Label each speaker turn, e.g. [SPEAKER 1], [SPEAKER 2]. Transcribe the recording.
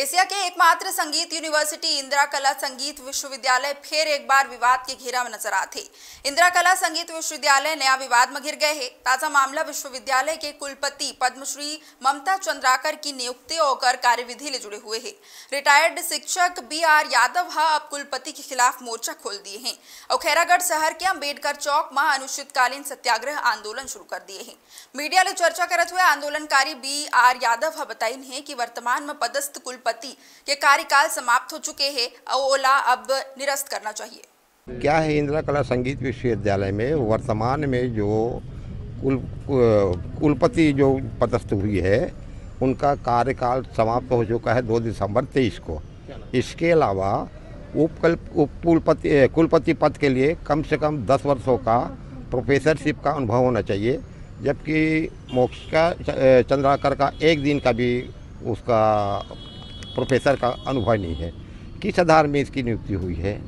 [SPEAKER 1] Asia के एकमात्र संगीत यूनिवर्सिटी इंदिरा कला संगीत विश्वविद्यालय फिर एक बार विवाद के घेरा में नजर आते इंदिरा कला संगीत विश्वविद्यालय नया विवाद में घिर गए है ताजा मामला विश्वविद्यालय के कुलपति पद्मश्री ममता चंद्राकर की नियुक्ति और कार्यविधि ले जुड़े हुए है रिटायर्ड शिक्षक बी आर यादव हा अब कुलपति के खिलाफ मोर्चा खोल दिए है और खैरागढ़ शहर के अम्बेडकर चौक में अनिश्चितकालीन सत्याग्रह आंदोलन शुरू कर दिए है मीडिया ने चर्चा करते हुए आंदोलनकारी बी आर यादव हा बताई है की वर्तमान में पदस्थ कुल कुलपति के कार्यकाल समाप्त हो चुके हैं ओला अब निरस्त करना चाहिए
[SPEAKER 2] क्या है इंदिरा कला संगीत विश्वविद्यालय में वर्तमान में जो कुल कुलपति जो पदस्थ हुई है उनका कार्यकाल समाप्त हो चुका है दो दिसंबर तेईस को इसके अलावा उपकल्प उपकुलपति कुलपति कुलपति पद के लिए कम से कम दस वर्षों का प्रोफेसरशिप का अनुभव होना चाहिए जबकि मोक्षिका चंद्राकर का एक दिन का भी उसका प्रोफेसर का अनुभव नहीं है किस आधार में इसकी नियुक्ति हुई है